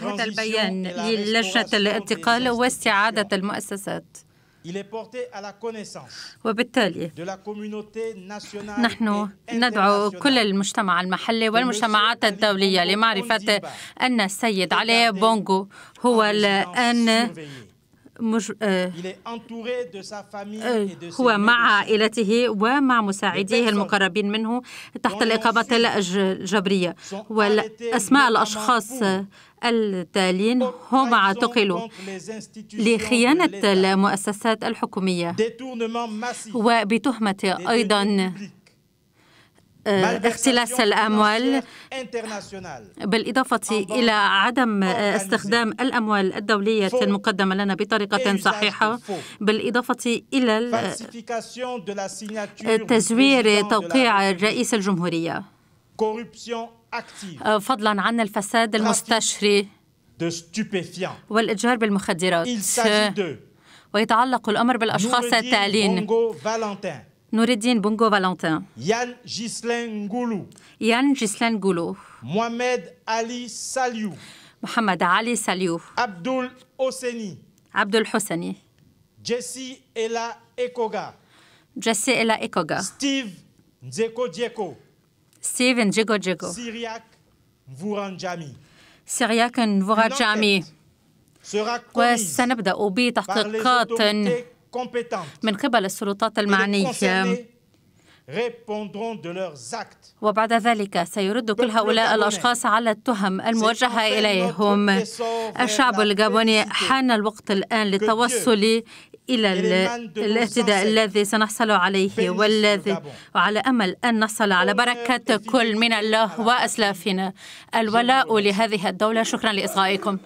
هذا البيان للجنة الانتقال واستعادة المؤسسات وبالتالي نحن ندعو كل المجتمع المحلي والمجتمعات الدولية لمعرفة أن السيد علي بونغو هو الآن مج... آه، آه، هو مع عائلته ومع مساعديه المقربين منه تحت الإقامة الجبرية وأسماء الأشخاص التالين هم اعتقلوا لخيانة المؤسسات الحكومية وبتهمة أيضا آه، اختلاس الأموال بالإضافة إلى عدم آه، استخدام الأموال الدولية المقدمة لنا بطريقة إيه، صحيحة بالإضافة إلى آه، تزوير توقيع رئيس الجمهورية فضلا عن الفساد المستشري والإتجار بالمخدرات ويتعلق الأمر بالأشخاص التالين نور الدين بونغو فالنتين يان جيسلين غولو يان جيسلين غولو محمد علي ساليو محمد علي ساليو عبدل حسني عبدل حسني جيسي إلا إيكوغا جيسي إلا إيكوغا ستيف نزيكو جيكو ستيف نزيكو جيكو سيرياك نفورانجامي سيرياك نفورانجامي وسنبدأ بتحقيقات من قبل السلطات المعنية وبعد ذلك سيرد كل هؤلاء الأشخاص على التهم الموجهة إليهم الشعب الجابوني حان الوقت الآن للتوصل إلى الاهتداء الذي سنحصل عليه والذي وعلى أمل أن نحصل على بركة كل من الله وأسلافنا الولاء لهذه الدولة شكرا لإصغائكم